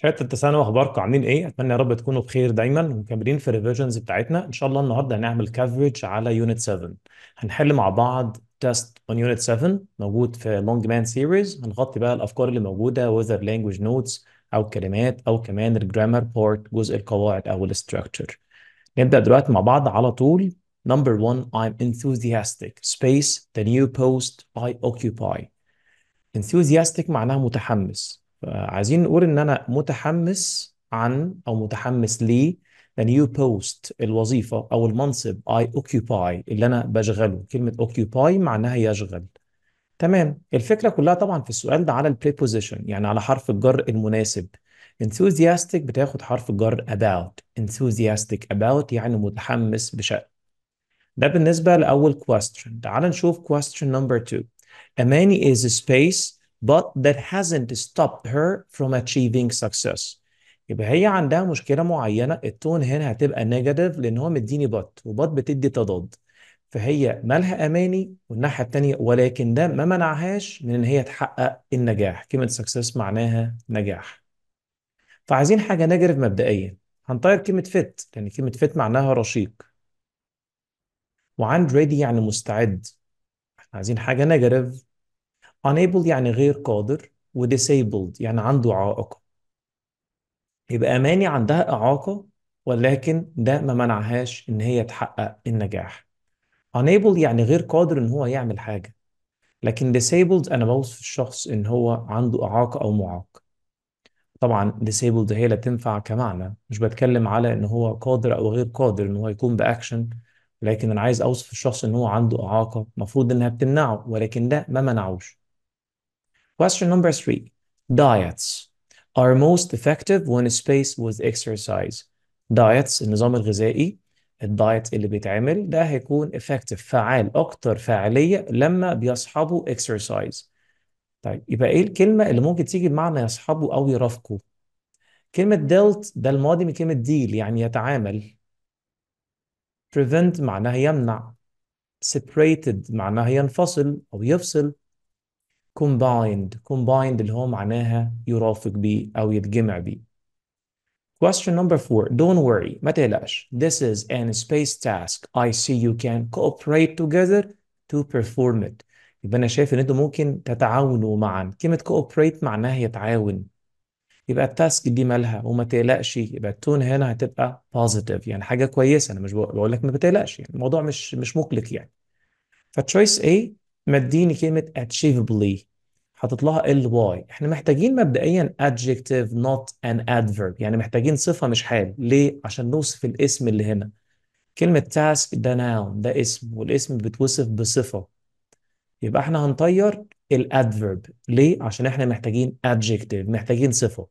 شهاده التسنة اخباركم عاملين ايه؟ اتمنى يا رب تكونوا بخير دايما ومكملين في الريفيجنز بتاعتنا ان شاء الله النهارده هنعمل كفرج على يونت 7 هنحل مع بعض تيست اون يونت 7 موجود في لونج مان سيريز هنغطي بقى الافكار اللي موجوده وذر لانجوج نوتس او كلمات او كمان الجرامر بارت جزء القواعد او الاستراكشر نبدا دلوقتي مع بعض على طول نمبر 1 I'm enthusiastic. Space, the new post I occupy. Enthusiastic معناها متحمس. عايزين نقول ان انا متحمس عن او متحمس ل the new post الوظيفة أو المنصب I occupy اللي أنا بشغله كلمة occupy معناها يشغل تمام الفكرة كلها طبعا في السؤال ده على البريبوزيشن يعني على حرف الجر المناسب enthusiastic بتاخد حرف الجر about enthusiastic about يعني متحمس بشأن ده بالنسبة لأول question تعال نشوف question number two Amani is a space but that hasn't stopped her from achieving success يبقى هي عندها مشكله معينه التون هنا هتبقى نيجاتيف لان هو مديني بط وبط بتدي تضاد فهي مالها اماني والناحيه الثانيه ولكن ده ما منعهاش من ان هي تحقق النجاح كلمه سكسس معناها نجاح فعايزين حاجه نيجاتيف مبدئيا هنطير كلمه فت لان كلمه فت معناها رشيق وعند ريدي يعني مستعد عايزين حاجه نيجاتيف unable يعني غير قادر و disabled يعني عنده عائق يبقى أماني عندها إعاقة ولكن ده ما منعهاش إن هي تحقق النجاح unable يعني غير قادر إن هو يعمل حاجة لكن disabled أنا بوصف الشخص إن هو عنده إعاقة أو معاق طبعا disabled هي لا تنفع كمعنى مش بتكلم على إن هو قادر أو غير قادر إن هو يكون بأكشن لكن انا عايز اوصف الشخص ان هو عنده اعاقه المفروض انها بتمنعه ولكن ده ما منعوش Question number three, diets are most effective when spaced with exercise. Diets النظام الغذائي الدايت اللي بيتعمل ده هيكون effective فعال أكتر فعالية لما بيصحبوا exercise. طيب يبقى إيه الكلمة اللي ممكن تيجي بمعنى يصحبوا أو يرافقوا؟ كلمة dealt ده الماضي من كلمة deal يعني يتعامل. prevent معناها يمنع. separated معناها ينفصل أو يفصل. combined combined اللي هو معناها يرافق بيه أو يتجمع بيه Question number four. Don't worry. ما تقلقش. This is an space task. I see you can cooperate together to perform it. يبقى أنا شايف إن أنتوا ممكن تتعاونوا معا. كلمة cooperate معناها يتعاون. يبقى التاسك دي مالها وما تقلقش يبقى التون هنا هتبقى positive يعني حاجة كويسة أنا مش بقول لك ما تقلقش يعني الموضوع مش مش مقلق يعني. فتشويس A مديني كلمة achievably حاطط لها ال واي احنا محتاجين مبدئيا adjective not an adverb يعني محتاجين صفه مش حال ليه عشان نوصف الاسم اللي هنا كلمه task ده noun ده اسم والاسم بتوصف بصفه يبقى احنا هنطير الادفيرب ليه عشان احنا محتاجين adjective محتاجين صفه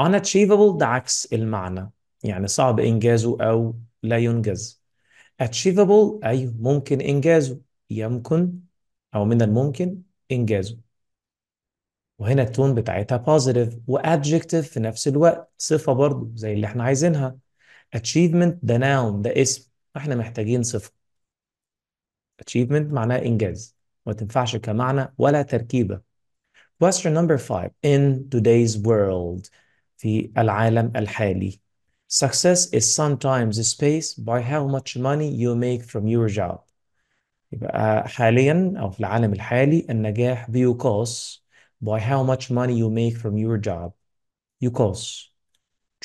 unachievable ده عكس المعنى يعني صعب انجازه او لا ينجز achievable ايوه ممكن انجازه يمكن او من الممكن إنجازه وهنا التون بتاعتها positive وadjective في نفس الوقت صفة برضو زي اللي احنا عايزينها achievement ده noun ده اسم احنا محتاجين صفة achievement معناه إنجاز ما تنفعش كمعنى ولا تركيبة question number five in today's world في العالم الحالي success is sometimes space by how much money you make from your job يبقى حاليا أو في العالم الحالي النجاح بيقاس by how much money you make from your job يقاس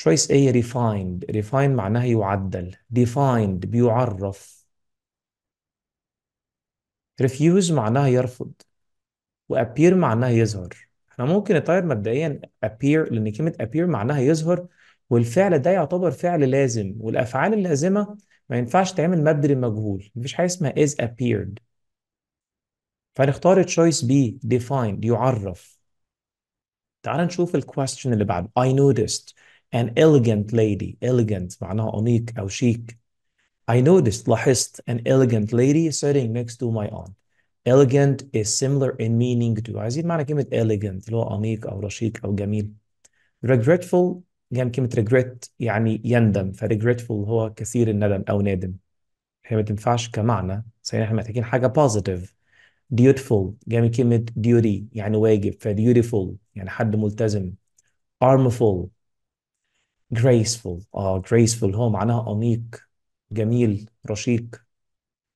trace A refined refined معناها يعدل defined بيعرف refuse معناها يرفض وappear معناها يظهر احنا ممكن نطير مبدئيا appear لان كلمة appear معناها يظهر والفعل ده يعتبر فعل لازم والافعال اللازمة ما ينفعش تعمل مد للمجهول مفيش حاجه اسمها is appeared فنختار choice B defined يعرف تعال نشوف الكويستشن اللي بعد I noticed an elegant lady elegant معناها أنيق أو شيك I noticed لاحظت an elegant lady sitting next to my aunt elegant is similar in meaning to عايزين معنى كلمة elegant اللي هو أنيق أو رشيق أو جميل regretful جايه من كلمه ريجريت يعني يندم فريجريتفول هو كثير الندم او نادم هي ما تنفعش كمعنى صحيح احنا محتاجين حاجه بوزيتيف dutiful جايه من كلمه duty يعني واجب فdutiful يعني حد ملتزم armful graceful اه graceful هو معناها انيق جميل رشيق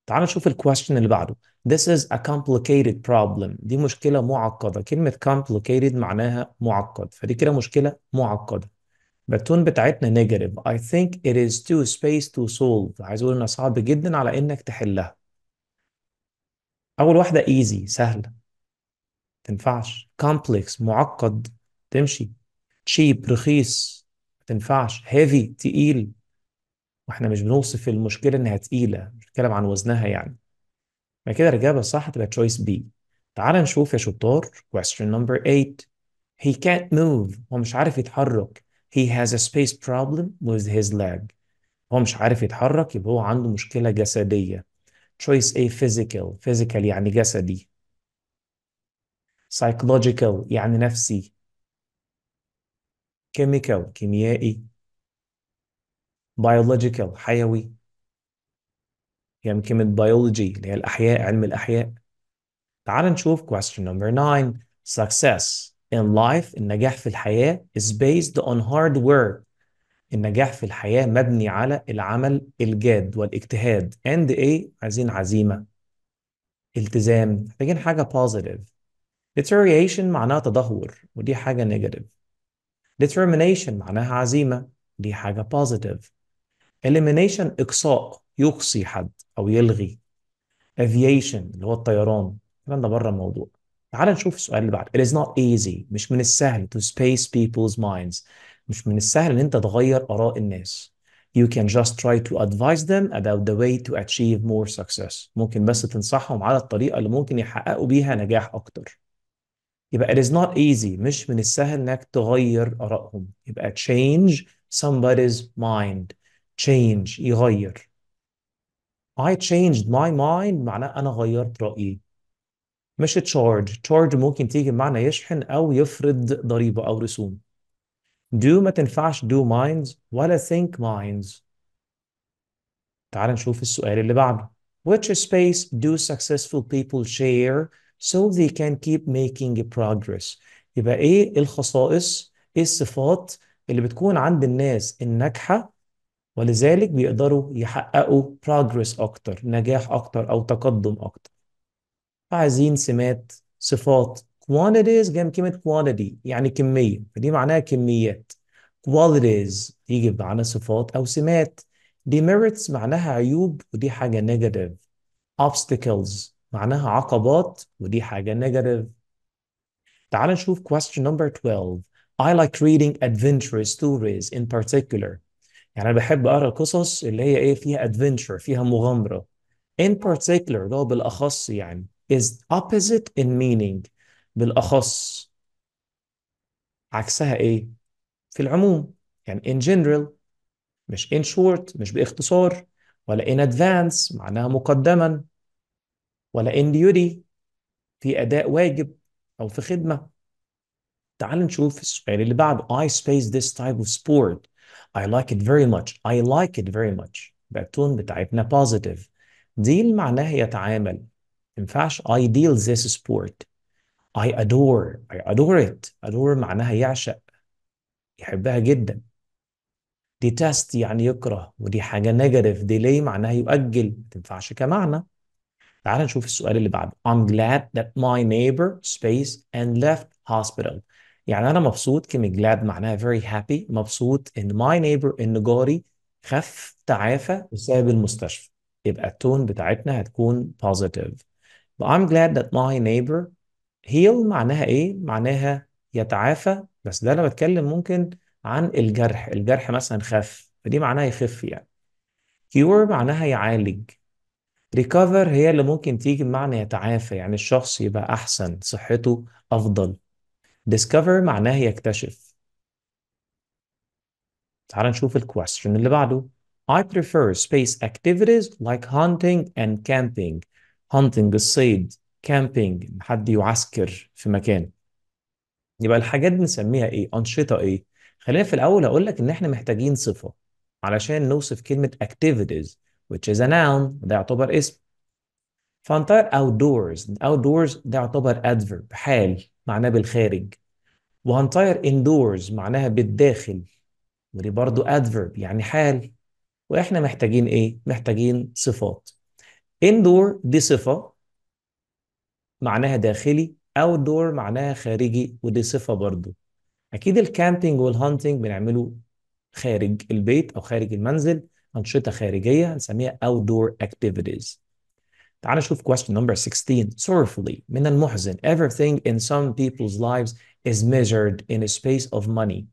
تعال نشوف الكويشن اللي بعده This is a complicated problem دي مشكلة معقدة كلمة complicated معناها معقد فدي كده مشكلة معقدة بتون بتاعتنا نيجاتيف I think it is too space to solve عايز اقول انها صعب جدا على انك تحلها اول واحده easy سهله تنفعش complex معقد تمشي cheap رخيص تنفعش heavy تقيل واحنا مش بنوصف المشكله انها تقيله مش بنتكلم عن وزنها يعني ما كده الاجابه الصح تبقى choice B تعال نشوف يا شطار question number 8 he can't move هو مش عارف يتحرك he has a space problem with his leg هو مش عارف يتحرك يبقى هو عنده مشكلة جسدية choice A physical physical يعني جسدي psychological يعني نفسي chemical كيميائي biological حيوي يعني كلمة biology اللي هي الأحياء علم الأحياء تعال نشوف question number 9 success in life النجاح في الحياة is based on hard work النجاح في الحياة مبني على العمل الجاد والاجتهاد and a عايزين عزيمة التزام محتاجين حاجة positive deterioration معناها تدهور ودي حاجة negative determination معناها عزيمة دي حاجة positive elimination إقصاء يقصي حد أو يلغي aviation اللي هو الطيران الكلام ده بره الموضوع تعال نشوف السؤال اللي بعده. It is not easy مش من السهل to space people's minds مش من السهل ان انت تغير اراء الناس. You can just try to advise them about the way to achieve more success. ممكن بس تنصحهم على الطريقة اللي ممكن يحققوا بيها نجاح أكتر. يبقى it is not easy مش من السهل إنك تغير آرائهم. يبقى change somebody's mind. Change يغير. I changed my mind معناه أنا غيرت رأيي. مش تشارج تشارج ممكن تيجي بمعنى يشحن او يفرض ضريبه او رسوم do ما تنفعش do minds ولا think minds تعال نشوف السؤال اللي بعده which space do successful people share so they can keep making progress يبقى ايه الخصائص ايه الصفات اللي بتكون عند الناس الناجحه ولذلك بيقدروا يحققوا progress اكتر نجاح اكتر او تقدم اكتر فعايزين سمات صفات quantities جاي من كلمة quantity يعني كمية فدي معناها كميات qualities يجي بمعنى صفات أو سمات demerits معناها عيوب ودي حاجة negative obstacles معناها عقبات ودي حاجة negative تعال نشوف question number 12 I like reading adventurous stories in particular يعني أنا بحب أقرأ قصص اللي هي إيه فيها adventure فيها مغامرة in particular ده بالأخص يعني is opposite in meaning بالأخص عكسها إيه؟ في العموم يعني in general مش in short مش باختصار ولا in advance معناها مقدما ولا in duty في أداء واجب أو في خدمة تعال نشوف السؤال اللي بعده I space this type of sport I like it very much I like it very much بقى التون بتاعتنا positive دي هي يتعامل ينفعش I deal this sport I adore I adore it adore معناها يعشق يحبها جدا detest يعني يكره ودي حاجة negative delay معناها يؤجل ما تنفعش كمعنى تعال نشوف السؤال اللي بعده I'm glad that my neighbor space and left hospital يعني أنا مبسوط كلمة glad معناها very happy مبسوط إن my neighbor إن جاري خف تعافى وساب المستشفى يبقى التون بتاعتنا هتكون positive But I'm glad that my neighbor heal معناها ايه؟ معناها يتعافى بس ده انا بتكلم ممكن عن الجرح، الجرح مثلا خف فدي معناها يخف يعني. cure معناها يعالج. recover هي اللي ممكن تيجي بمعنى يتعافى يعني الشخص يبقى احسن، صحته افضل. discover معناها يكتشف. تعال نشوف الكويستشن اللي بعده. I prefer space activities like hunting and camping. هانتنج الصيد كامبينج حد يعسكر في مكان يبقى الحاجات دي نسميها ايه انشطه ايه خلينا في الاول اقول لك ان احنا محتاجين صفه علشان نوصف كلمه activities which is a noun ده يعتبر اسم دورز outdoors outdoors ده يعتبر adverb حال معناه بالخارج وانتاير indoors معناها بالداخل ودي برضو adverb يعني حال واحنا محتاجين ايه محتاجين صفات اندور دي صفة معناها داخلي outdoor معناها خارجي ودي صفة برضو أكيد الكامبينج والهانتينج بنعمله خارج البيت أو خارج المنزل أنشطة خارجية هنسميها outdoor activities تعال نشوف question number 16 sorrowfully من المحزن everything in some people's lives is measured in a space of money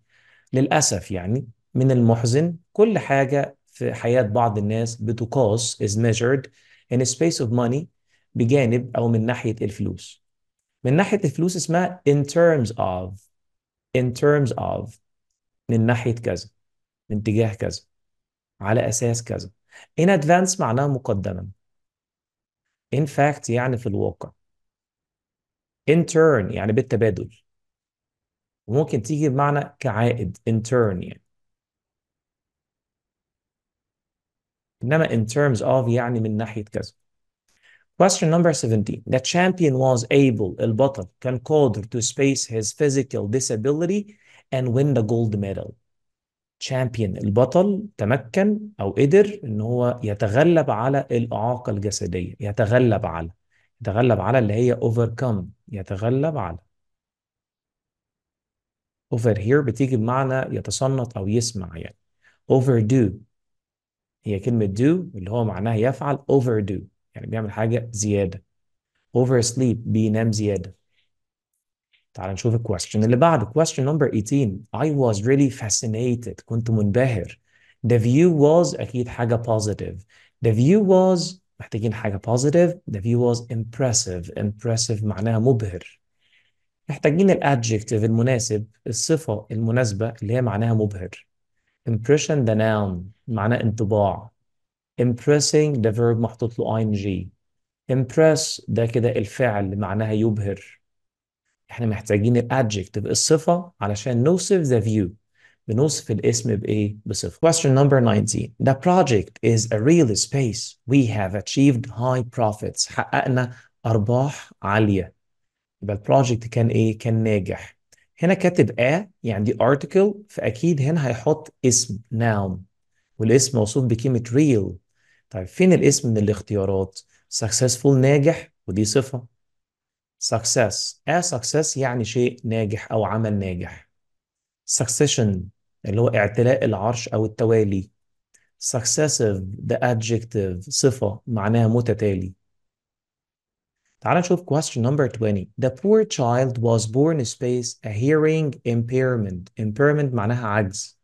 للأسف يعني من المحزن كل حاجة في حياة بعض الناس بتقاس is measured in space of money بجانب او من ناحيه الفلوس من ناحيه الفلوس اسمها in terms of in terms of من ناحيه كذا من اتجاه كذا على اساس كذا in advance معناها مقدما in fact يعني في الواقع in turn يعني بالتبادل وممكن تيجي بمعنى كعائد in turn يعني إنما in terms of يعني من ناحية كذا. Question number 17. The champion was able, البطل, كان قادر to space his physical disability and win the gold medal. Champion, البطل, تمكن أو قدر إن هو يتغلب على الإعاقة الجسدية. يتغلب على. يتغلب على اللي هي overcome. يتغلب على. Over here بتيجي بمعنى يتصنط أو يسمع يعني. Overdue هي كلمة do اللي هو معناها يفعل overdo يعني بيعمل حاجة زيادة oversleep بينام زيادة تعال نشوف question اللي بعده question number 18 I was really fascinated كنت منبهر the view was أكيد حاجة positive the view was محتاجين حاجة positive the view was impressive impressive معناها مبهر محتاجين الادجكتيف المناسب الصفة المناسبة اللي هي معناها مبهر impression ده noun معناه انطباع impressing ده verb محطوط له ing impress ده كده الفعل معناها يبهر احنا محتاجين الادجكتيف الصفة علشان نوصف the view بنوصف الاسم بايه بصفة question number 19 the project is a real space we have achieved high profits حققنا أرباح عالية يبقى البروجكت كان ايه كان ناجح هنا كاتب a يعني دي article فأكيد هنا هيحط اسم noun والاسم موصوف بكلمة real طيب فين الاسم من الاختيارات successful ناجح ودي صفة success a success يعني شيء ناجح أو عمل ناجح succession اللي هو اعتلاء العرش أو التوالي successive ده adjective صفة معناها متتالي تعال نشوف question number 20 The poor child was born space a hearing impairment impairment معناها عجز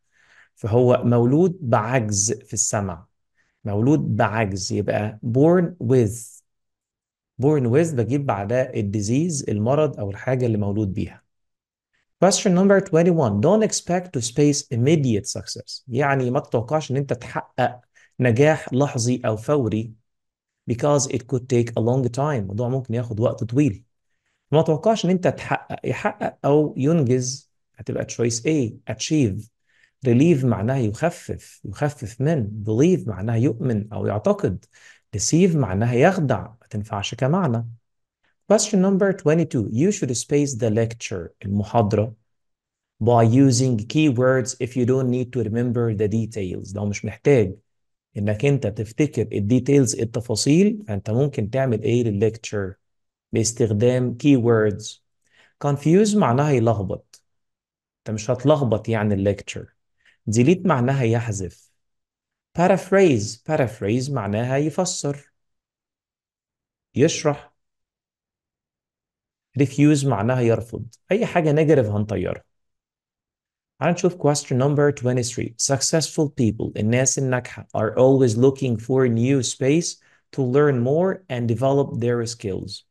فهو مولود بعجز في السمع مولود بعجز يبقى born with born with بجيب بعدها الديزيز المرض أو الحاجة اللي مولود بيها Question number 21 Don't expect to space immediate success يعني ما تتوقعش إن أنت تحقق نجاح لحظي أو فوري because it could take a long time الموضوع ممكن ياخد وقت طويل ما توقعش ان انت تحقق يحقق او ينجز هتبقى choice A achieve relieve معناها يخفف يخفف من believe معناها يؤمن او يعتقد deceive معناها يخدع ما تنفعش كمعنى question number 22 you should space the lecture المحاضرة by using keywords if you don't need to remember the details لو مش محتاج انك انت تفتكر الديتيلز التفاصيل فانت ممكن تعمل ايه للليكتشر باستخدام كي ووردز confuse معناها يلخبط انت مش هتلخبط يعني الليكتشر delete معناها يحذف paraphrase paraphrase معناها يفسر يشرح refuse معناها يرفض اي حاجه نيجاتيف هنطيرها Answer question number 23. Successful people in Nasin Nakha are always looking for new space to learn more and develop their skills.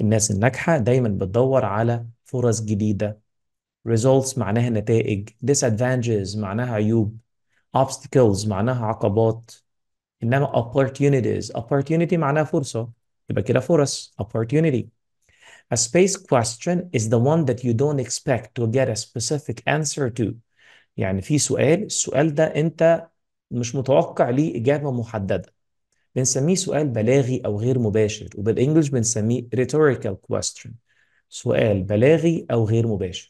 الناس الناجحة دايما بتدور على فرص جديدة. Results معناها نتائج. Disadvantages معناها عيوب. Obstacles معناها عقبات. إنما opportunities. Opportunity معناها فرصة. يبقى كده فرص. Opportunity. A space question is the one that you don't expect to get a specific answer to. يعني في سؤال السؤال ده أنت مش متوقع ليه إجابة محددة. بنسميه سؤال بلاغي أو غير مباشر وبالإنجلش بنسميه rhetorical question. سؤال بلاغي أو غير مباشر.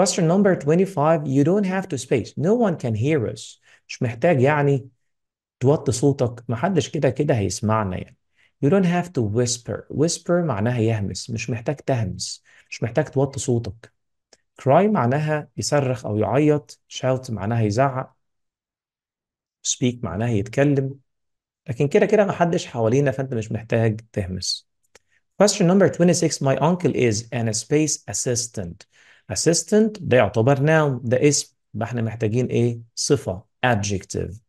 Question number 25 you don't have to space no one can hear us مش محتاج يعني توطي صوتك محدش كده كده هيسمعنا يعني You don't have to whisper. Whisper معناها يهمس مش محتاج تهمس مش محتاج توطي صوتك. Cry معناها يصرخ أو يعيط. Shout معناها يزعق. Speak معناها يتكلم. لكن كده كده محدش حوالينا فأنت مش محتاج تهمس. Question number 26 My uncle is an space assistant. Assistant ده يعتبر noun ده اسم يبقى احنا محتاجين ايه؟ صفة adjective.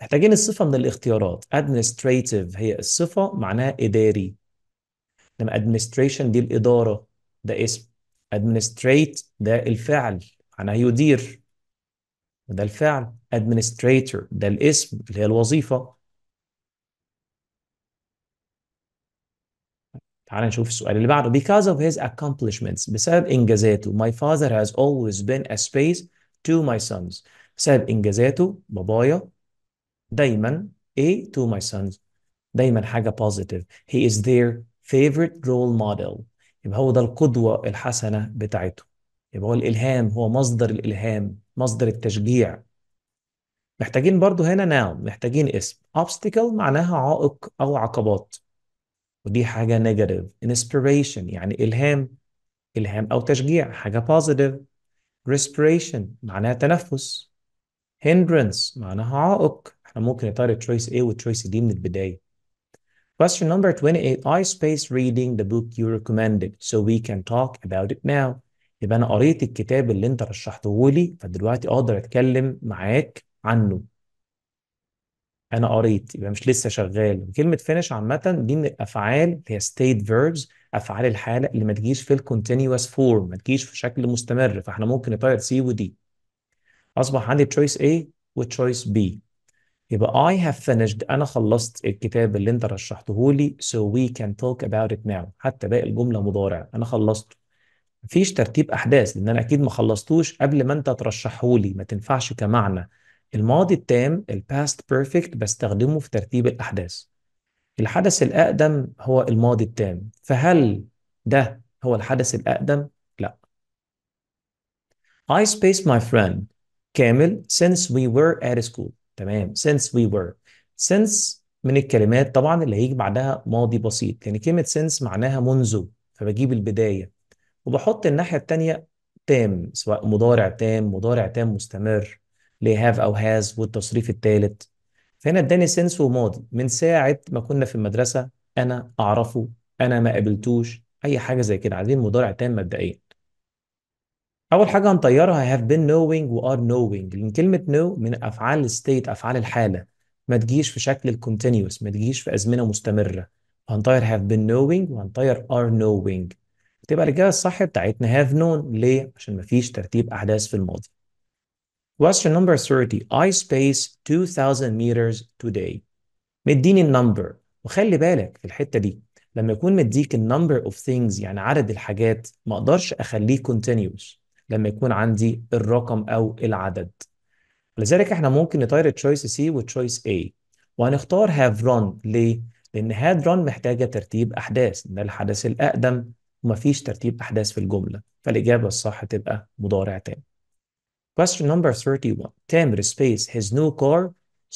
محتاجين الصفة من الاختيارات administrative هي الصفة معناها إداري لما administration دي الإدارة ده اسم administrate ده الفعل معناها يدير ده الفعل administrator ده الاسم اللي هي الوظيفة تعال نشوف السؤال اللي بعده because of his accomplishments بسبب إنجازاته my father has always been a space to my sons بسبب إنجازاته بابايا دايما A to my sons دايما حاجة positive he is their favorite role model يبقى هو ده القدوة الحسنة بتاعته يبقى هو الإلهام هو مصدر الإلهام مصدر التشجيع محتاجين برضو هنا noun محتاجين اسم obstacle معناها عائق أو عقبات ودي حاجة negative inspiration يعني إلهام إلهام أو تشجيع حاجة positive respiration معناها تنفس hindrance معناها عائق احنا ممكن نطير تشويس A والتشويس D من البداية. Question number 28 I space reading the book you recommended so we can talk about it now. يبقى انا قريت الكتاب اللي انت رشحته لي فدلوقتي اقدر اتكلم معاك عنه. انا قريت يبقى مش لسه شغال كلمه finish عامه دي من الافعال اللي هي state verbs افعال الحاله اللي ما تجيش في الكونتينيوس فورم ما تجيش في شكل مستمر فاحنا ممكن نطير سي ودي اصبح عندي تشويس A وتشويس B يبقى I have finished أنا خلصت الكتاب اللي أنت رشحته لي so we can talk about it now حتى باقي الجملة مضارع أنا خلصته مفيش ترتيب أحداث لأن أنا أكيد ما خلصتوش قبل ما أنت ترشحه لي ما تنفعش كمعنى الماضي التام ال past perfect بستخدمه في ترتيب الأحداث الحدث الأقدم هو الماضي التام فهل ده هو الحدث الأقدم؟ لا I space my friend كامل since we were at school تمام since we were since من الكلمات طبعا اللي هيجي بعدها ماضي بسيط يعني كلمة since معناها منذ فبجيب البداية وبحط الناحية التانية تام سواء مضارع تام مضارع تام مستمر هاف أو هاز والتصريف الثالث فهنا اداني سنس وماضي من ساعة ما كنا في المدرسة أنا أعرفه أنا ما قابلتوش أي حاجة زي كده عايزين مضارع تام مبدئيا اول حاجه هنطيرها have been knowing و are knowing لان كلمه know من افعال الستيت افعال الحاله ما تجيش في شكل الكونتينيوس ما تجيش في ازمنه مستمره هنطير have been knowing وهنطير are knowing تبقى الاجابه الصح بتاعتنا have known ليه عشان ما فيش ترتيب احداث في الماضي Question number 30 I space 2000 meters today مديني النمبر وخلي بالك في الحته دي لما يكون مديك النمبر اوف ثينجز يعني عدد الحاجات ما اقدرش اخليه continuous لما يكون عندي الرقم او العدد لذلك احنا ممكن نطير تشويس سي وتشويس اي وهنختار هاف ران ليه لان هاد ران محتاجه ترتيب احداث ده الحدث الاقدم ومفيش ترتيب احداث في الجمله فالاجابه الصح تبقى مضارع تام Question number 31 تامر space his new car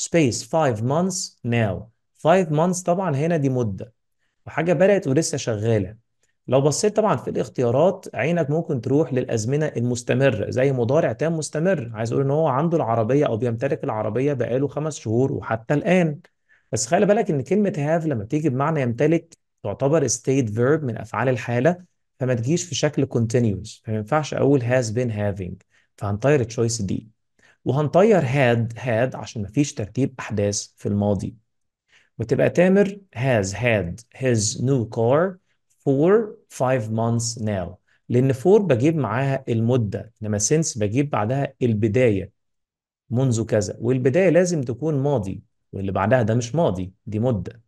space 5 months now 5 months طبعا هنا دي مده وحاجه بدات ولسه شغاله لو بصيت طبعا في الاختيارات عينك ممكن تروح للازمنه المستمره زي مضارع تام مستمر عايز اقول ان هو عنده العربيه او بيمتلك العربيه بقاله خمس شهور وحتى الان بس خلي بالك ان كلمه هاف لما بتيجي بمعنى يمتلك تعتبر state verb من افعال الحاله فما تجيش في شكل continuous فما ينفعش اقول has been having فهنطير التشويس دي وهنطير had had عشان ما فيش ترتيب احداث في الماضي وتبقى تامر has had his new car for five months now لأن for بجيب معاها المدة إنما since بجيب بعدها البداية منذ كذا والبداية لازم تكون ماضي واللي بعدها ده مش ماضي دي مدة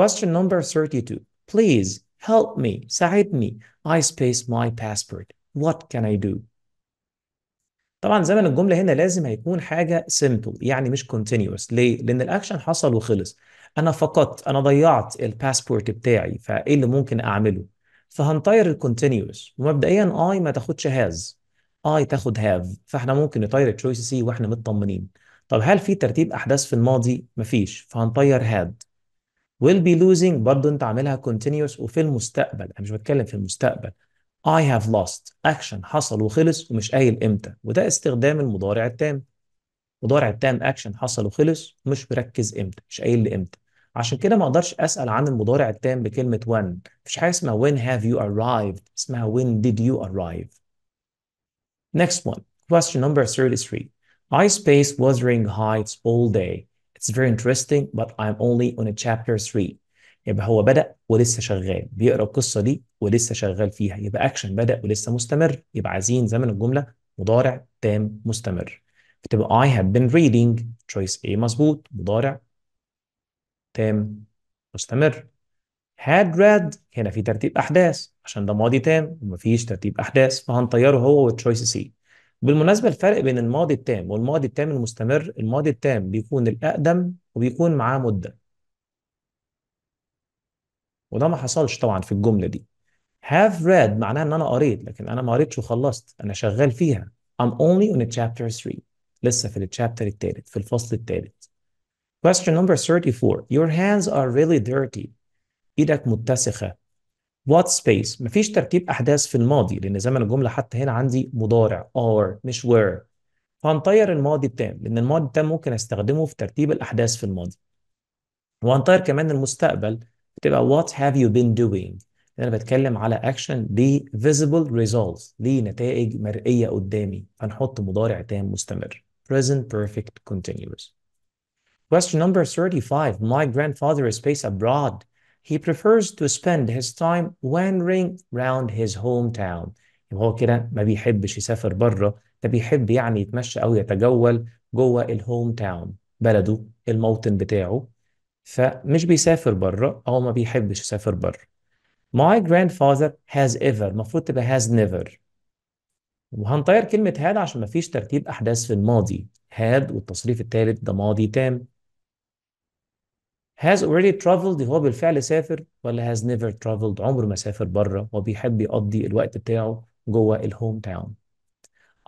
Question number 32 Please help me ساعدني I space my passport What can I do? طبعا زمن الجملة هنا لازم هيكون حاجة simple يعني مش continuous ليه؟ لأن الأكشن حصل وخلص انا فقط انا ضيعت الباسبورت بتاعي فايه اللي ممكن اعمله فهنطير الكونتينيوس ومبدئيا اي ما تاخدش هاز اي تاخد هاف فاحنا ممكن نطير التشويس سي واحنا مطمنين طب هل في ترتيب احداث في الماضي مفيش فهنطير هاد will be losing برضه انت عاملها continuous وفي المستقبل انا مش بتكلم في المستقبل I have lost action حصل وخلص ومش قايل امتى وده استخدام المضارع التام المضارع التام action حصل وخلص ومش مركز امتى مش قايل لامتى عشان كده ما اقدرش اسال عن المضارع التام بكلمه when مفيش حاجه اسمها when have you arrived اسمها when did you arrive next one question number 33 iSpace Wuthering Heights all day it's very interesting but I'm only on a chapter 3 يبقى هو بدأ ولسه شغال بيقرا القصة دي ولسه شغال فيها يبقى أكشن بدأ ولسه مستمر يبقى عايزين زمن الجملة مضارع تام مستمر فتبقى I have been reading choice A مظبوط مضارع تام مستمر had read هنا في ترتيب احداث عشان ده ماضي تام ومفيش ترتيب احداث فهنطيره هو والتشويس سي بالمناسبه الفرق بين الماضي التام والماضي التام المستمر الماضي التام بيكون الاقدم وبيكون معاه مده وده ما حصلش طبعا في الجمله دي have read معناه ان انا قريت لكن انا ما قريتش وخلصت انا شغال فيها I'm only on chapter 3 لسه في الشابتر الثالث في الفصل الثالث Question number 34 Your hands are really dirty إيدك متسخة What space مفيش ترتيب أحداث في الماضي لأن زمن الجملة حتى هنا عندي مضارع are مش were فهنطير الماضي التام لأن الماضي التام ممكن أستخدمه في ترتيب الأحداث في الماضي وهنطير كمان المستقبل بتبقى what have you been doing أنا بتكلم على أكشن ليه visible results ليه نتائج مرئية قدامي فنحط مضارع تام مستمر present perfect continuous Question number 35 My grandfather is based abroad. He prefers to spend his time wandering round his hometown. يبقى يعني هو كده ما بيحبش يسافر بره، ده بيحب يعني يتمشى أو يتجول جوه الهوم تاون، بلده، الموطن بتاعه. فمش بيسافر بره أو ما بيحبش يسافر بره. My grandfather has ever المفروض تبقى has never. وهنطير كلمة had عشان ما فيش ترتيب أحداث في الماضي. had والتصريف الثالث ده ماضي تام. has already traveled هو بالفعل سافر ولا has never traveled عمره ما سافر بره وبيحب يقضي الوقت بتاعه جوه الهوم تاون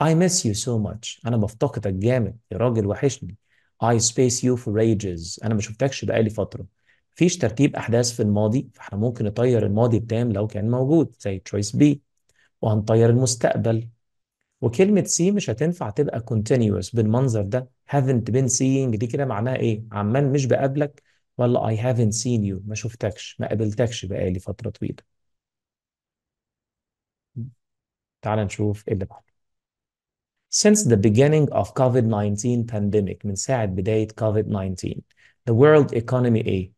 I miss you so much أنا بفتقدك جامد يا راجل وحشني I space you for ages أنا ما شفتكش بقالي فترة مفيش ترتيب أحداث في الماضي فإحنا ممكن نطير الماضي التام لو كان موجود زي choice B وهنطير المستقبل وكلمة سي مش هتنفع تبقى continuous بالمنظر ده haven't been seeing دي كده معناها إيه؟ عمال مش بقابلك ولا I haven't seen you ما شفتكش ما قابلتكش بقالي فترة طويلة تعال نشوف إيه اللي بعده Since the beginning of COVID-19 pandemic من ساعة بداية COVID-19 the world economy A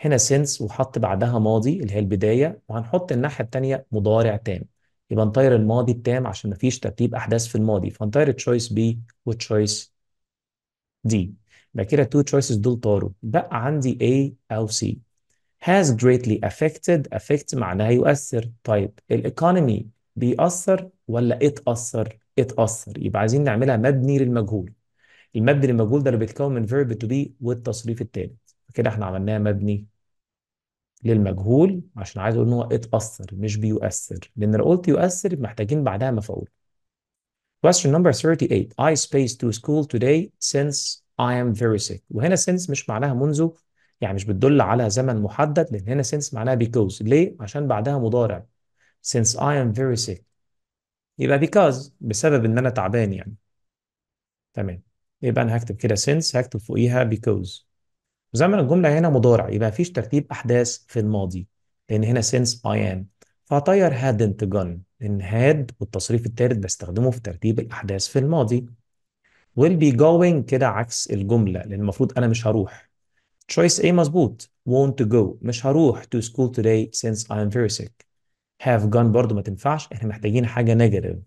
هنا since وحط بعدها ماضي اللي هي البداية وهنحط الناحية التانية مضارع تام يبقى نطير الماضي التام عشان مفيش ترتيب أحداث في الماضي فنطير choice B choice D بعد كده التو تشويسز دول طاروا بقى عندي A أو C has greatly affected affect معناها يؤثر طيب الايكونومي بيأثر ولا اتأثر اتأثر يبقى عايزين نعملها مبني للمجهول المبني للمجهول ده اللي بيتكون من verb to be والتصريف الثالث كده احنا عملناها مبني للمجهول عشان عايز اقول ان هو اتأثر مش بيؤثر لان لو قلت يؤثر محتاجين بعدها مفعول Question number 38 I spaced to school today since I am very sick وهنا since مش معناها منذ يعني مش بتدل على زمن محدد لان هنا since معناها because ليه؟ عشان بعدها مضارع since I am very sick يبقى because بسبب ان انا تعبان يعني تمام يبقى انا هكتب كده since هكتب فوقيها because زمن الجمله هنا مضارع يبقى مفيش ترتيب احداث في الماضي لان هنا since I am فهطير hadn't gone لان had والتصريف الثالث بستخدمه في ترتيب الاحداث في الماضي will be going كده عكس الجملة لأن المفروض أنا مش هروح choice A مظبوط won't go مش هروح to school today since I'm very sick have gone برضو ما تنفعش احنا محتاجين حاجة negative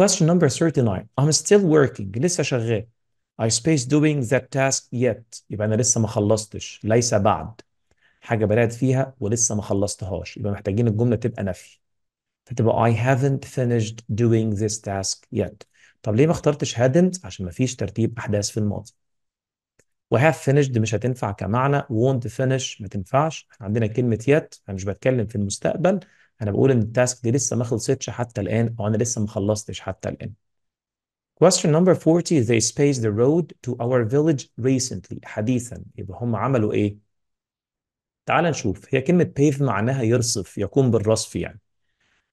question number 39 I'm still working لسه شغال I space doing that task yet يبقى أنا لسه ما خلصتش ليس بعد حاجة بدأت فيها ولسه ما خلصتهاش يبقى محتاجين الجملة تبقى نفي فتبقى I haven't finished doing this task yet طب ليه ما اخترتش hadn't عشان ما فيش ترتيب احداث في الماضي وهاف فينيشد مش هتنفع كمعنى وونت فينيش ما تنفعش احنا عندنا كلمه يت انا مش بتكلم في المستقبل انا بقول ان التاسك دي لسه ما خلصتش حتى الان او انا لسه ما خلصتش حتى الان Question number 40 they spaced the road to our village recently حديثا يبقى هم عملوا ايه؟ تعال نشوف هي كلمة pave معناها يرصف يقوم بالرصف يعني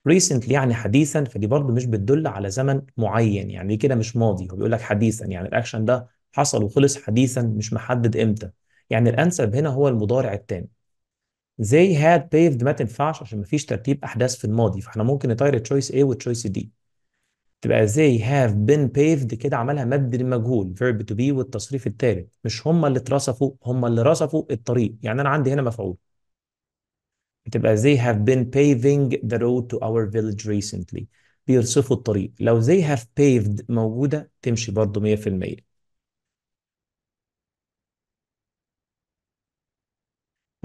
ريسنتلي يعني حديثا فدي برضه مش بتدل على زمن معين يعني كده مش ماضي هو بيقول لك حديثا يعني الاكشن ده حصل وخلص حديثا مش محدد امتى يعني الانسب هنا هو المضارع التام they had paved ما تنفعش عشان مفيش ترتيب احداث في الماضي فاحنا ممكن نطير تشويس A وتشويس دي تبقى they have been paved كده عملها مد للمجهول verb to be والتصريف الثالث مش هم اللي اترصفوا هم اللي رصفوا الطريق يعني انا عندي هنا مفعول هتبقى they have been paving the road to our village recently بيرصفوا الطريق لو they have paved موجودة تمشي برضو 100%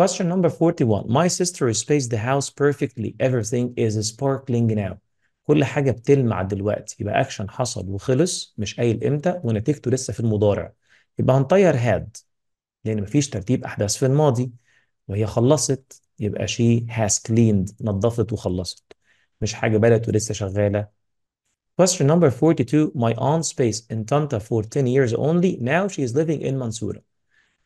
Question number 41 My sister spaced the house perfectly everything is sparkling now كل حاجة بتلمع دلوقتي يبقى أكشن حصل وخلص مش قايل إمتى ونتيجته لسه في المضارع يبقى هنطير هاد لأن مفيش ترتيب أحداث في الماضي وهي خلصت يبقى شي has cleaned نظفت وخلصت مش حاجة بدأت ولسه شغالة Question number 42 My aunt's space in Tanta for 10 years only now she is living in Mansoura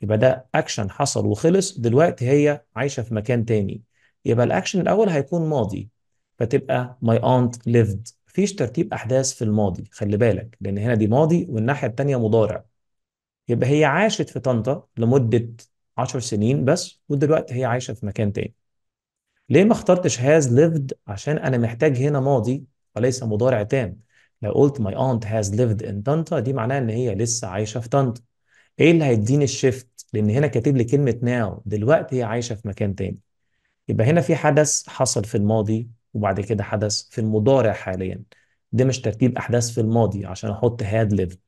يبقى ده action حصل وخلص دلوقتي هي عايشة في مكان تاني يبقى الأكشن الأول هيكون ماضي فتبقى my aunt lived فيش ترتيب أحداث في الماضي خلي بالك لأن هنا دي ماضي والناحية التانية مضارع يبقى هي عاشت في طنطا لمدة 10 سنين بس ودلوقتي هي عايشه في مكان تاني ليه ما اخترتش هاز ليفد عشان انا محتاج هنا ماضي وليس مضارع تام لو قلت ماي aunt هاز ليفد ان طنطا دي معناها ان هي لسه عايشه في طنطا ايه اللي هيديني الشيفت لان هنا كاتب لي كلمه ناو دلوقتي هي عايشه في مكان تاني يبقى هنا في حدث حصل في الماضي وبعد كده حدث في المضارع حاليا ده مش ترتيب احداث في الماضي عشان احط هاد ليفد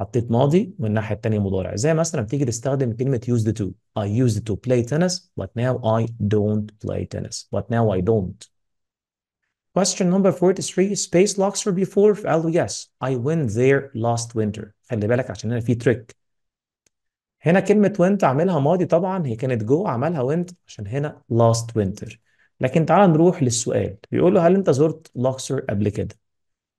حطيت ماضي والناحيه الثانيه مضارع زي مثلا تيجي تستخدم كلمه used to I used to play tennis but now I don't play tennis but now I don't Question number 43 space locks for before قالوا yes I went there last winter خلي بالك عشان هنا في تريك هنا كلمة went عاملها ماضي طبعا هي كانت جو عملها went عشان هنا last winter لكن تعال نروح للسؤال بيقول له هل انت زرت لوكسر قبل كده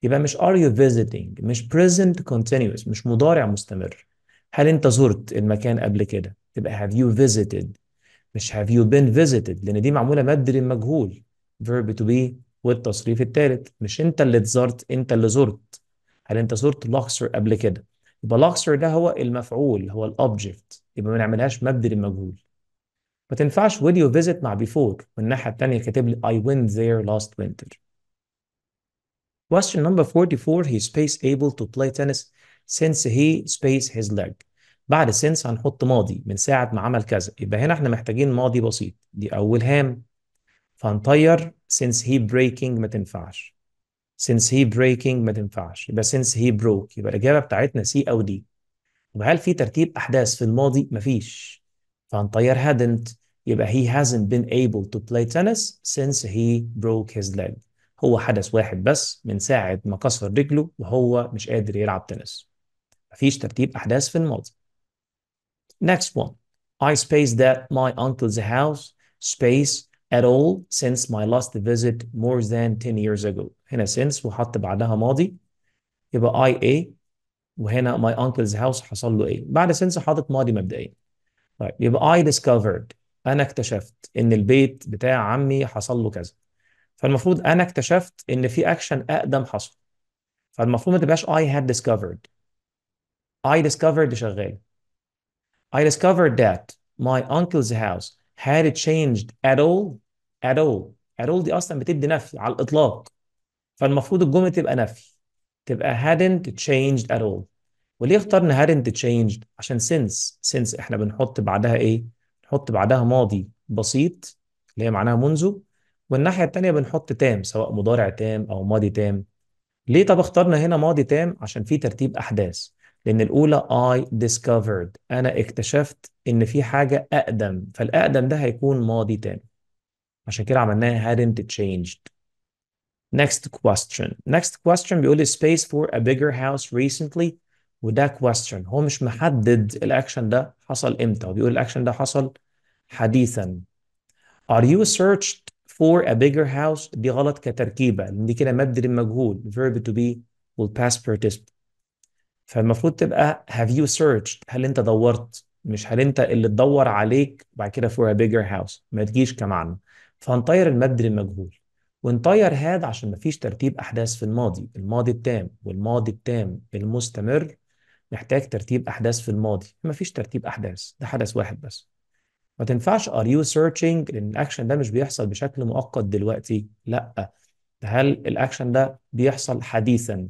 يبقى مش are you visiting مش present continuous مش مضارع مستمر هل انت زرت المكان قبل كده يبقى have you visited مش have you been visited لان دي معموله مد للمجهول verb to be والتصريف الثالث مش انت اللي اتزرت انت اللي زرت هل انت زرت لوكسر قبل كده يبقى لوكسر ده هو المفعول هو الاوبجكت يبقى ما نعملهاش مد للمجهول ما تنفعش will you visit مع before والناحيه الثانيه كاتب لي I went there last winter Question number 44 he space able to play tennis since he space his leg بعد since هنحط ماضي من ساعة ما عمل كذا يبقى هنا احنا محتاجين ماضي بسيط دي أول هام فهنطير since he breaking ما تنفعش since he breaking ما تنفعش يبقى since he broke يبقى الإجابة بتاعتنا سي أو دي يبقى هل في ترتيب أحداث في الماضي؟ مفيش فهنطير hadn't يبقى he hasn't been able to play tennis since he broke his leg هو حدث واحد بس من ساعة ما كسر رجله وهو مش قادر يلعب تنس مفيش ترتيب أحداث في الماضي Next one I spaced that my uncle's house space at all since my last visit more than 10 years ago هنا since وحط بعدها ماضي يبقى I A وهنا my uncle's house حصل له ايه بعد since حاطط ماضي مبدئيا طيب يبقى I discovered انا اكتشفت ان البيت بتاع عمي حصل له كذا فالمفروض انا اكتشفت ان في اكشن اقدم حصل فالمفروض ما تبقاش I had discovered I discovered شغال I discovered that my uncle's house had changed at all at all at all دي اصلا بتدي نفي على الاطلاق فالمفروض الجمله تبقى نفي تبقى hadn't changed at all وليه اخترنا hadn't changed عشان since since احنا بنحط بعدها ايه نحط بعدها ماضي بسيط اللي هي معناها منذ والناحية التانية بنحط تام سواء مضارع تام أو ماضي تام ليه طب اخترنا هنا ماضي تام عشان في ترتيب أحداث لأن الأولى I discovered أنا اكتشفت إن في حاجة أقدم فالأقدم ده هيكون ماضي تام عشان كده عملناها hadn't changed Next question Next question بيقول لي space for a bigger house recently وده question هو مش محدد الأكشن ده حصل إمتى هو بيقول الأكشن ده حصل حديثا Are you searched for a bigger house دي غلط كتركيبه لان دي كده مبدل المجهول verb to be will pass participle فالمفروض تبقى have you searched هل انت دورت مش هل انت اللي تدور عليك وبعد كده for a bigger house ما تجيش كمعنى فهنطير المبدل المجهول ونطير هذا عشان ما فيش ترتيب احداث في الماضي الماضي التام والماضي التام المستمر محتاج ترتيب احداث في الماضي ما فيش ترتيب احداث ده حدث واحد بس ما تنفعش ار يو سيرشنج لان الاكشن ده مش بيحصل بشكل مؤقت دلوقتي لا هل الاكشن ده بيحصل حديثا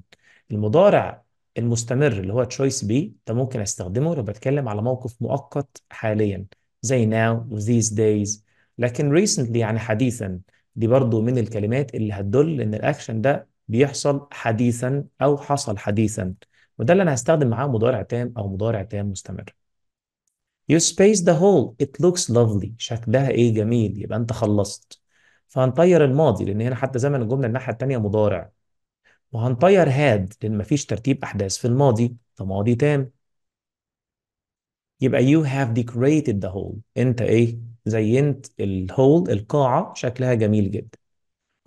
المضارع المستمر اللي هو تشويس بي ده ممكن استخدمه لو بتكلم على موقف مؤقت حاليا زي now وذيز days لكن recently يعني حديثا دي برضو من الكلمات اللي هتدل ان الاكشن ده بيحصل حديثا او حصل حديثا وده اللي انا هستخدم معاه مضارع تام او مضارع تام مستمر You space the hole. It looks lovely. شكلها ايه جميل. يبقى انت خلصت. فهنطير الماضي لان هنا حتى زمن الجمله الناحيه التانية مضارع. وهنطير هاد لان مفيش ترتيب احداث في الماضي فماضي تام. يبقى you have decorated the hole. انت ايه؟ زينت الهول القاعه شكلها جميل جدا.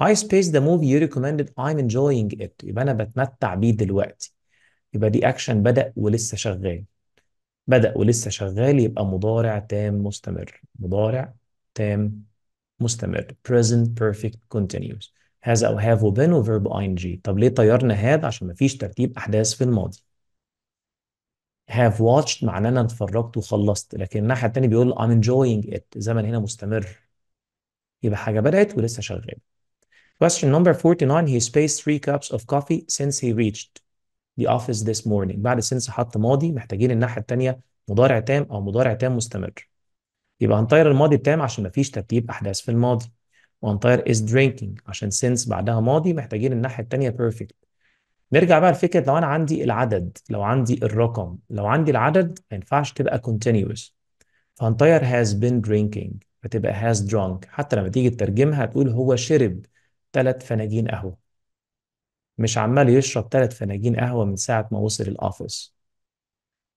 I space the movie you recommended. I'm enjoying it. يبقى انا بتمتع بيه دلوقتي. يبقى دي اكشن بدأ ولسه شغال. بدأ ولسه شغال يبقى مضارع تام مستمر مضارع تام مستمر present perfect continuous هذا أو have وبين وverb ing طب ليه طيرنا هذا عشان مفيش ترتيب أحداث في الماضي have watched معناه أنا اتفرجت وخلصت لكن الناحية التانية بيقول I'm enjoying it الزمن هنا مستمر يبقى حاجة بدأت ولسه شغالة Question number 49 he spaced three cups of coffee since he reached the office this morning بعد سنس حط ماضي محتاجين الناحية التانية مضارع تام أو مضارع تام مستمر يبقى هنطير الماضي بتام عشان مفيش ترتيب أحداث في الماضي وهنطير is drinking عشان سنس بعدها ماضي محتاجين الناحية التانية perfect نرجع بقى لفكرة لو أنا عندي العدد لو عندي الرقم لو عندي العدد ما ينفعش تبقى continuous فهنطير has been drinking فتبقى has drunk حتى لما تيجي تترجمها تقول هو شرب ثلاث فناجين قهوة مش عمال يشرب ثلاث فناجين قهوة من ساعة ما وصل الأوفيس.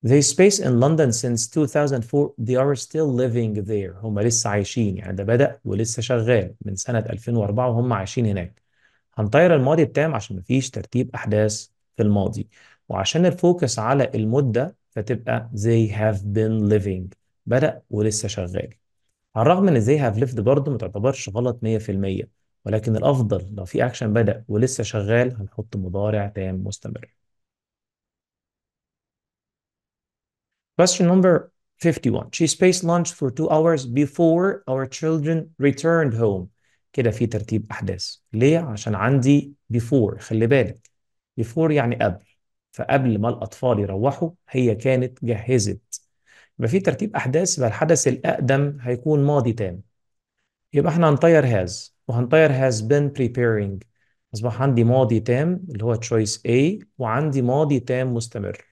They space in London since 2004 they are still living there هم لسه عايشين يعني ده بدأ ولسه شغال من سنة 2004 وهم عايشين هناك هنطير الماضي التام عشان مفيش ترتيب أحداث في الماضي وعشان الفوكس على المدة فتبقى they have been living بدأ ولسه شغال على الرغم ان they have lived برضه ما تعتبرش غلط 100% ولكن الأفضل لو في أكشن بدأ ولسه شغال هنحط مضارع تام مستمر. Question number 51. She space lunch for two hours before our children returned home. كده في ترتيب أحداث. ليه؟ عشان عندي before خلي بالك. before يعني قبل. فقبل ما الأطفال يروحوا هي كانت جهزت. يبقى في ترتيب أحداث يبقى الحدث الأقدم هيكون ماضي تام. يبقى احنا هنطير هاز وهنطير has been preparing أصبح عندي ماضي تام اللي هو choice A وعندي ماضي تام مستمر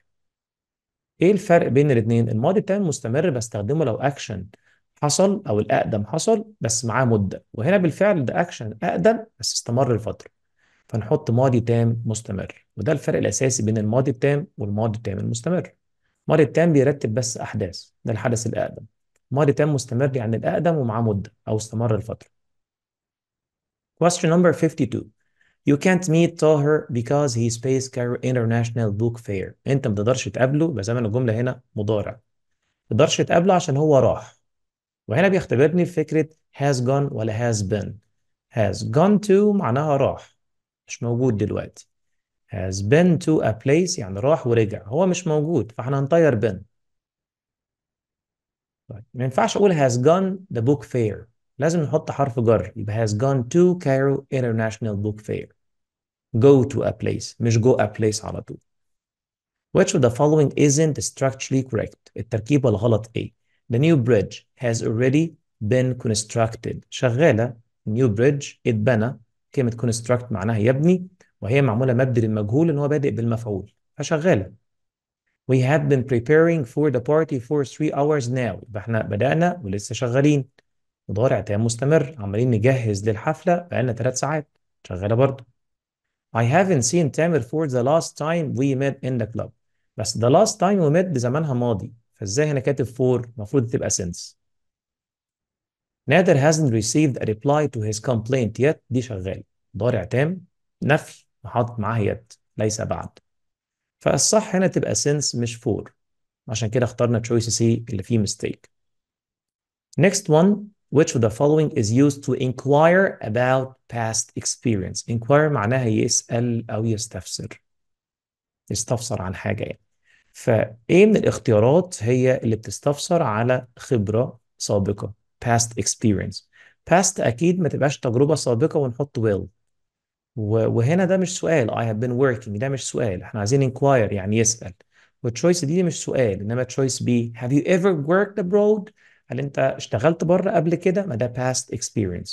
إيه الفرق بين الاتنين؟ الماضي التام مستمر بستخدمه لو أكشن حصل أو الأقدم حصل بس معاه مدة وهنا بالفعل ده أكشن أقدم بس استمر لفترة فنحط ماضي تام مستمر وده الفرق الأساسي بين الماضي التام والماضي التام المستمر الماضي التام بيرتب بس أحداث ده الحدث الأقدم ماضي تام مستمر يعني الأقدم ومعاه مدة أو استمر لفترة Question number 52. You can't meet Taher because he's based Cairo International Book Fair. انت ما تقدرش تقابله بس انا الجمله هنا مضارع. ما تقدرش تقابله عشان هو راح. وهنا بيختبرني في فكره has gone ولا has been. has gone to معناها راح مش موجود دلوقتي. has been to a place يعني راح ورجع هو مش موجود فاحنا هنطير been. طيب ما ينفعش اقول has gone the book fair لازم نحط حرف جر يبقى has gone to Cairo International Book Fair go to a place مش go a place على طول which of the following isn't structurally correct التركيبة الغلط ايه the new bridge has already been constructed شغالة new bridge اتبنى كلمة construct معناها يبني وهي معمولة مبدل المجهول ان هو بادئ بالمفعول فشغالة we have been preparing for the party for three hours now يبقى احنا بدأنا ولسه شغالين ودار تام مستمر عمالين نجهز للحفلة بقالنا ثلاث ساعات شغالة برضه I haven't seen Tamir for the last time we met in the club بس the last time we met بزمانها ماضي فازاي هنا كاتب for المفروض تبقى since نادر hasn't received a reply to his complaint yet دي شغالة ضارع تام نفي وحاطط معاه يد ليس بعد فالصح هنا تبقى since مش for عشان كده اخترنا choice C اللي فيه mistake next one which of the following is used to inquire about past experience inquire معناها يسأل أو يستفسر يستفسر عن حاجة يعني فإيه من الاختيارات هي اللي بتستفسر على خبرة سابقة past experience past أكيد ما تبقاش تجربة سابقة ونحط will وهنا ده مش سؤال I have been working ده مش سؤال احنا عايزين inquire يعني يسأل والتشويس دي مش سؤال انما تشويس بي have you ever worked abroad هل انت اشتغلت بره قبل كده ما ده past experience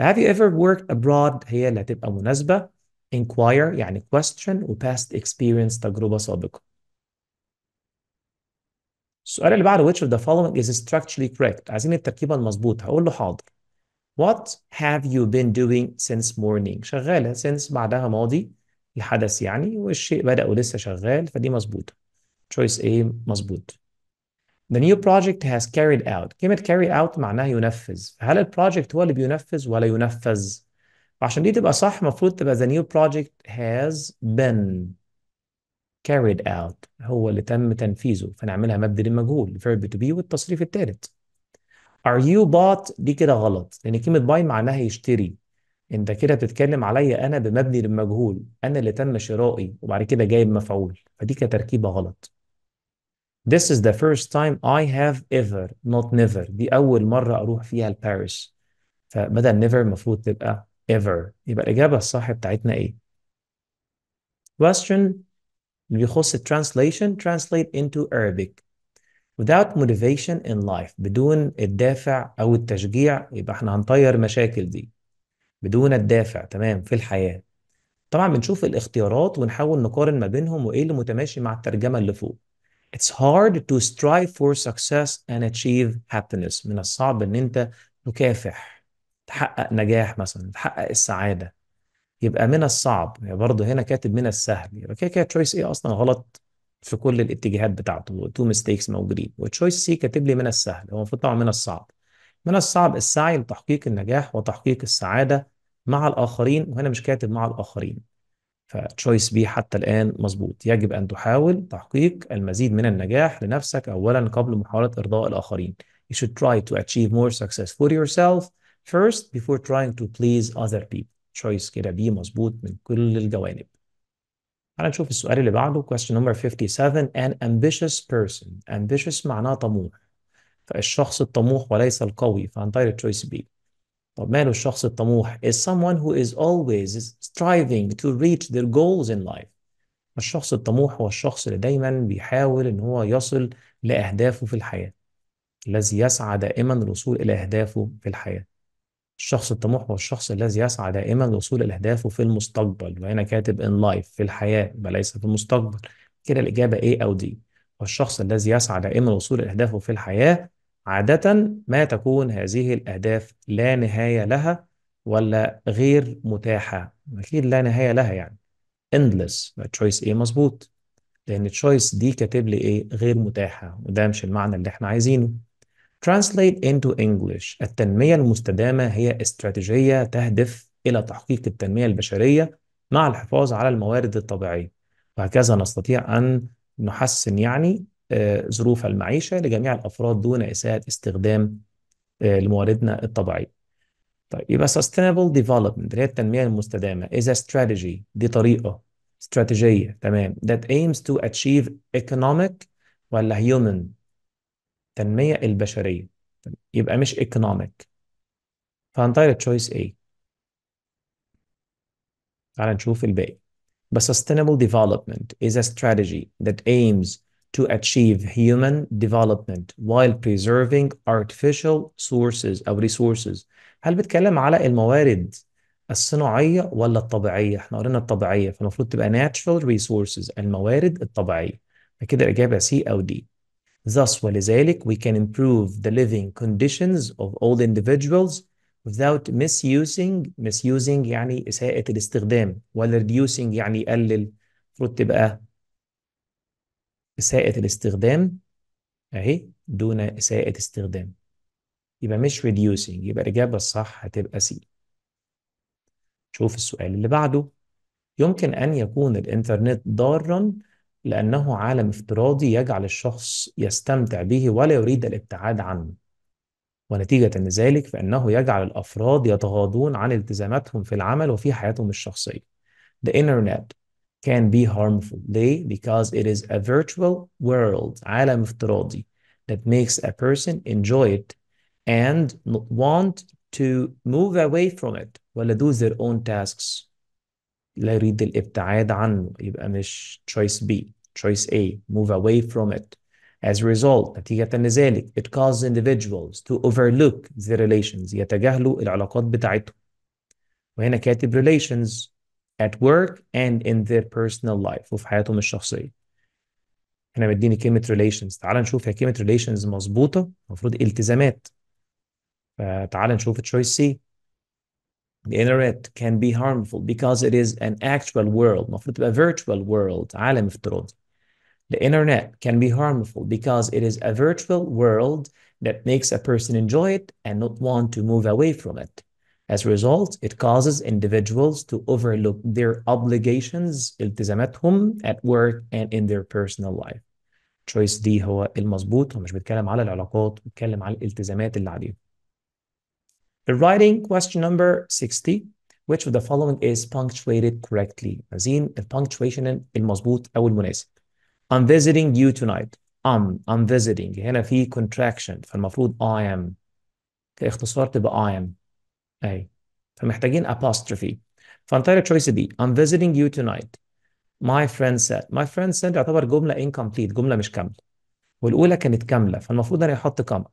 have you ever worked abroad هي اللي هتبقى مناسبة inquire يعني question و past experience تجربة سابقة السؤال اللي بعده which of the following is structurally correct عايزين التركيبة المظبوطة هقول له حاضر What have you been doing since morning شغالة since بعدها ماضي الحدث يعني والشيء بدأ ولسه شغال فدي مظبوطة choice A مظبوط The new project has carried out كلمة carry out معناها ينفذ فهل البروجكت هو اللي بينفذ ولا ينفذ؟ عشان دي تبقى صح المفروض تبقى the new project has been carried out هو اللي تم تنفيذه فنعملها مبدأ للمجهول verb to be والتصريف الثالث are you bought دي كده غلط لأن كلمة buy معناها يشتري أنت كده بتتكلم عليا أنا بمبني للمجهول أنا اللي تم شرائي وبعد كده جايب مفعول فدي كتركيبة غلط This is the first time I have ever not never دي أول مرة أروح فيها لباريس فبدل never المفروض تبقى ever يبقى الإجابة الصح بتاعتنا إيه؟ Question بيخص translation translate into Arabic without motivation in life بدون الدافع أو التشجيع يبقى إحنا هنطير مشاكل دي بدون الدافع تمام في الحياة طبعا بنشوف الاختيارات ونحاول نقارن ما بينهم وإيه اللي متماشي مع الترجمة اللي فوق It's hard to strive for success and achieve happiness من الصعب ان انت تكافح تحقق نجاح مثلا تحقق السعادة يبقى من الصعب يعني برضه هنا كاتب من السهل يبقى كده كده تشويس ايه اصلا غلط في كل الاتجاهات بتاعته تو ميستيكس موجودين وتشويس سي كاتب لي من السهل هو المفروض طبعا من الصعب من الصعب السعي لتحقيق النجاح وتحقيق السعادة مع الآخرين وهنا مش كاتب مع الآخرين فتشويس بي حتى الآن مظبوط يجب أن تحاول تحقيق المزيد من النجاح لنفسك أولا قبل محاولة إرضاء الآخرين you should try to achieve more success for yourself first before trying to please other people choice كده بي مظبوط من كل الجوانب تعالى نشوف السؤال اللي بعده question number 57 an ambitious person ambitious معناه طموح فالشخص الطموح وليس القوي فهنطير choice بي طب ماله الشخص الطموح is someone who is always striving to reach their goals in life الشخص الطموح هو الشخص اللي دايما بيحاول ان هو يصل لأهدافه في الحياة الذي يسعى دائما للوصول إلى أهدافه في الحياة الشخص الطموح هو الشخص الذي يسعى دائما للوصول إلى أهدافه في المستقبل وهنا كاتب in life في الحياة وليس في المستقبل كده الإجابة A أو D والشخص الذي يسعى دائما للوصول إلى أهدافه في الحياة عادة ما تكون هذه الأهداف لا نهاية لها ولا غير متاحة أكيد لا نهاية لها يعني endless تشويس إيه مظبوط لأن تشويس دي كاتب لي إيه غير متاحة وده مش المعنى اللي إحنا عايزينه translate into English التنمية المستدامة هي استراتيجية تهدف إلى تحقيق التنمية البشرية مع الحفاظ على الموارد الطبيعية وهكذا نستطيع أن نحسن يعني آه، ظروف المعيشة لجميع الأفراد دون إساءة استخدام آه، لمواردنا الطبيعية طيب يبقى sustainable development اللي هي التنمية المستدامة is a strategy دي طريقة استراتيجية تمام that aims to achieve economic ولا human تنمية البشرية طيب، يبقى مش economic فهنطير choice A تعال نشوف الباقي but sustainable development is a strategy that aims to achieve human development while preserving artificial sources of resources هل بتكلم على الموارد الصناعية ولا الطبيعية؟ احنا قلنا الطبيعية فالمفروض تبقى natural resources الموارد الطبيعية فكده الإجابة C أو D Thus ولذلك we can improve the living conditions of all individuals without misusing misusing يعني إساءة الاستخدام ولا reducing يعني يقلل المفروض تبقى إساءة الاستخدام أهي دون إساءة استخدام يبقى مش reducing يبقى الإجابة الصح هتبقى سي شوف السؤال اللي بعده يمكن أن يكون الإنترنت ضارا لأنه عالم افتراضي يجعل الشخص يستمتع به ولا يريد الابتعاد عنه ونتيجة لذلك فإنه يجعل الأفراد يتغاضون عن التزاماتهم في العمل وفي حياتهم الشخصية The internet can be harmful. They, because it is a virtual world, عالم افتراضي, that makes a person enjoy it and want to move away from it ولا do their own tasks. لا يريد الابتعاد عنه يبقى مش choice B, choice A, move away from it. As a result, نتيجة لذلك, it causes individuals to overlook the relations, يتجاهلوا العلاقات بتاعتهم. وهنا كاتب relations at work and in their personal life وفي حياتهم الشخصية هنا مديني كلمة relations تعال نشوف هي كلمة relations مظبوطة المفروض التزامات فتعال نشوف choice C The internet can be harmful because it is an actual world المفروض تبقى virtual world عالم افتراضي The internet can be harmful because it is a virtual world that makes a person enjoy it and not want to move away from it. As a result, it causes individuals to overlook their obligations, التزاماتهم at work and in their personal life. choice D هو المظبوط هو مش بيتكلم على العلاقات بيتكلم على الالتزامات اللي عليهم. The writing question number 60 which of the following is punctuated correctly عايزين ال punctuation المظبوط او المناسب. I'm visiting you tonight. I'm I'm visiting هنا في contraction فالمفروض I am كاختصار تبقى I am اي فمحتاجين apostrophe فانت تشويس دي I'm visiting you tonight my friend said my friend said يعتبر جملة incomplete جملة مش كاملة والأولى كانت كاملة فالمفروض أنا أحط كام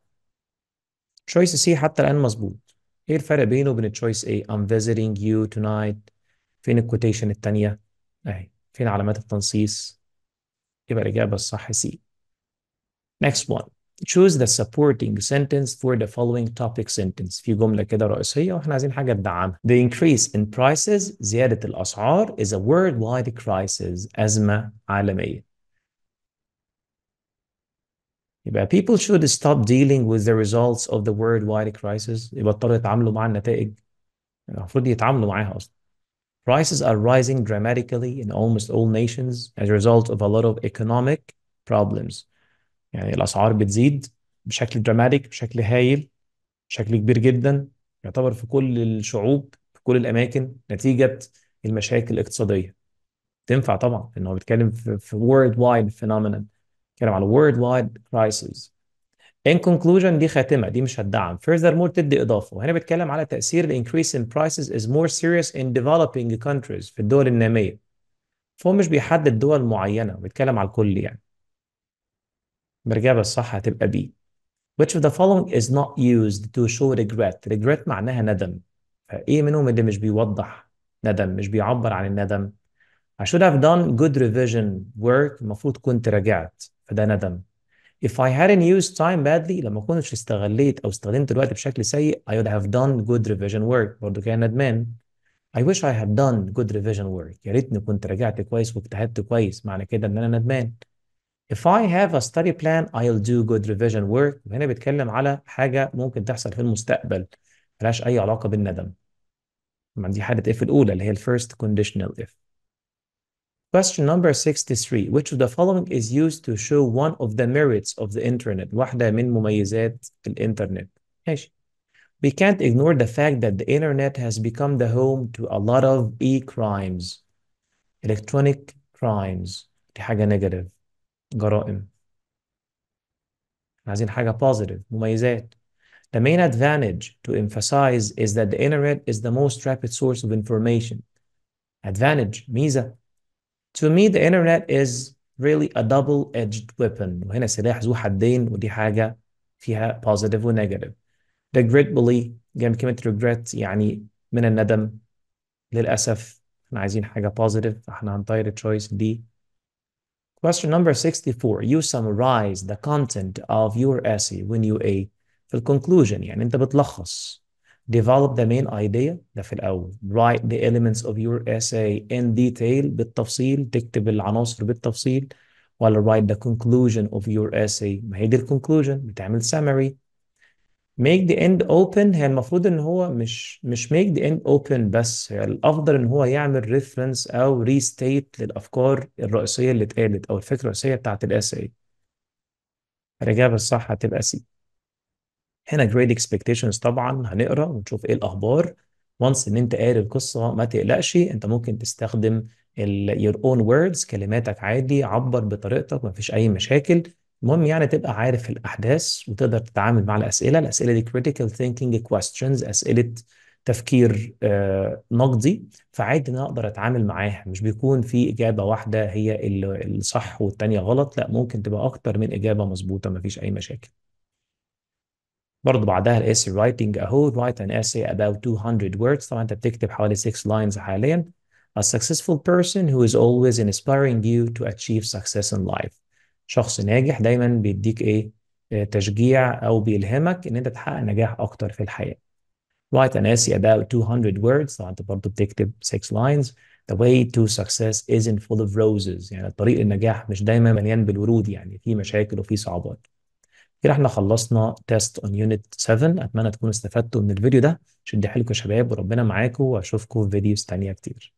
تشويس سي حتى الآن مظبوط إيه الفرق بينه وبين تشويس اي I'm visiting you tonight فين الكوتيشن التانية أهي فين علامات التنصيص يبقى الإجابة الصح سي next one choose the supporting sentence for the following topic sentence في جملة كده رئيسية واحنا عايزين حاجة تدعمها The increase in prices زيادة الأسعار is a worldwide crisis أزمة عالمية يبقى people should stop dealing with the results of the worldwide crisis يبطلوا يتعاملوا مع النتائج المفروض يتعاملوا معاها أصلا Prices are rising dramatically in almost all nations as a result of a lot of economic problems يعني الأسعار بتزيد بشكل دراماتيك بشكل هايل بشكل كبير جدا يعتبر في كل الشعوب في كل الأماكن نتيجة المشاكل الاقتصادية تنفع طبعا لأن هو بيتكلم في وورلد وايد فينومينال بيتكلم على وورلد وايد كرايسيس ان كونكلوجن دي خاتمة دي مش هتدعم مور تدي إضافة وهنا بتكلم على تأثير الانكريس ان برايسز از مور سيريس ان ديفلوبينج كونتريز في الدول النامية فهو مش بيحدد دول معينة بيتكلم على الكل يعني برجع بالصح هتبقى بي which of the following is not used to show regret regret معناها ندم فإيه منهم اللي مش بيوضح ندم مش بيعبر عن الندم I should have done good revision work المفروض كنت راجعت فده ندم If I hadn't used time badly لما كنتش استغليت أو استخدمت الوقت بشكل سيء I would have done good revision work برضه كان ندمان I wish I had done good revision work يا ريتني كنت راجعت كويس واجتهدت كويس معنى كده إن أنا ندمان If I have a study plan, I'll do good revision work. هنا بيتكلم على حاجة ممكن تحصل في المستقبل ملهاش أي علاقة بالندم. طبعا دي حالة if الأولى اللي هي first conditional if. Question number 63 Which of the following is used to show one of the merits of the internet واحدة من مميزات الإنترنت ماشي We can't ignore the fact that the internet has become the home to a lot of e-crimes electronic crimes دي حاجة negative جرائم عايزين حاجة positive مميزات The main advantage to emphasize is that the internet is the most rapid source of information. Advantage ميزة To me the internet is really a double-edged weapon وهنا سلاح ذو حدين ودي حاجة فيها positive و negative. Regretfully جنب كلمة regret يعني من الندم للأسف احنا عايزين حاجة positive فاحنا هنطير choice دي Question number 64 you summarize the content of your essay when you a في conclusion. يعني أنت بتلخص develop the main idea ده في الأول write the elements of your essay in detail بالتفصيل تكتب العناصر بالتفصيل ولا write the conclusion of your essay ما هي دي الconclusion بتعمل summary ميك ذا اند اوبن هي المفروض ان هو مش مش ميك ذا اند اوبن بس هي الافضل ان هو يعمل ريفرنس او ريستيت للافكار الرئيسيه اللي اتقالت او الفكره الرئيسيه بتاعت الاساي الاجابه الصح هتبقى سي هنا جريد اكسبكتيشنز طبعا هنقرا ونشوف ايه الاخبار وانس ان انت قاري القصه ما تقلقش انت ممكن تستخدم your own words كلماتك عادي عبر بطريقتك ما فيش اي مشاكل المهم يعني تبقى عارف الأحداث وتقدر تتعامل مع الأسئلة الأسئلة دي critical thinking questions أسئلة تفكير آه، نقدي فعادي ان انا اقدر اتعامل معاها مش بيكون في اجابه واحده هي الصح والتانيه غلط لا ممكن تبقى اكتر من اجابه مظبوطه مفيش اي مشاكل برضه بعدها الاسي رايتنج اهو رايت ان اسي about 200 words طبعا انت بتكتب حوالي 6 لاينز حاليا a successful person who is always inspiring you to achieve success in life شخص ناجح دايما بيديك ايه آه، تشجيع او بيلهمك ان انت تحقق نجاح اكتر في الحياه Write an essay about 200 words طبعا انت برضه بتكتب 6 lines The way to success isn't full of roses يعني الطريق للنجاح مش دايما مليان بالورود يعني في مشاكل وفي صعوبات كده احنا خلصنا تيست اون يونت 7 اتمنى تكونوا استفدتوا من الفيديو ده شد حيلكم يا شباب وربنا معاكم واشوفكم في فيديوز تانية كتير